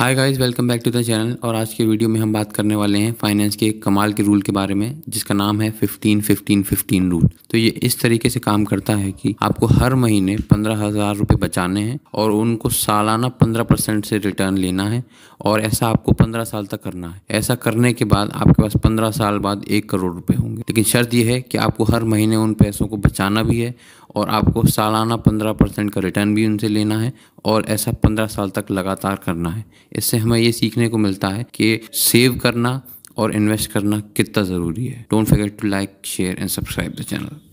hi guys welcome back to the channel और आज के वीडियो में हम बात करने वाले हैं फाइनेंस के एक कमाल के रूल के बारे में जिसका नाम है 15 15 15 रूल तो ये इस तरीके से काम करता है कि आपको हर महीने पंद्रह हज़ार रुपये बचाने हैं और उनको सालाना पंद्रह परसेंट से रिटर्न लेना है और ऐसा आपको पंद्रह साल तक करना है ऐसा करने के बाद आपके पास पंद्रह साल बाद एक करोड़ रुपये होंगे लेकिन शर्त यह है कि आपको हर महीने उन पैसों को बचाना भी है और आपको सालाना पंद्रह परसेंट का रिटर्न भी उनसे लेना है और ऐसा पंद्रह साल तक लगातार करना है इससे हमें ये सीखने को मिलता है कि सेव करना और इन्वेस्ट करना कितना ज़रूरी है don't forget to like share and subscribe the channel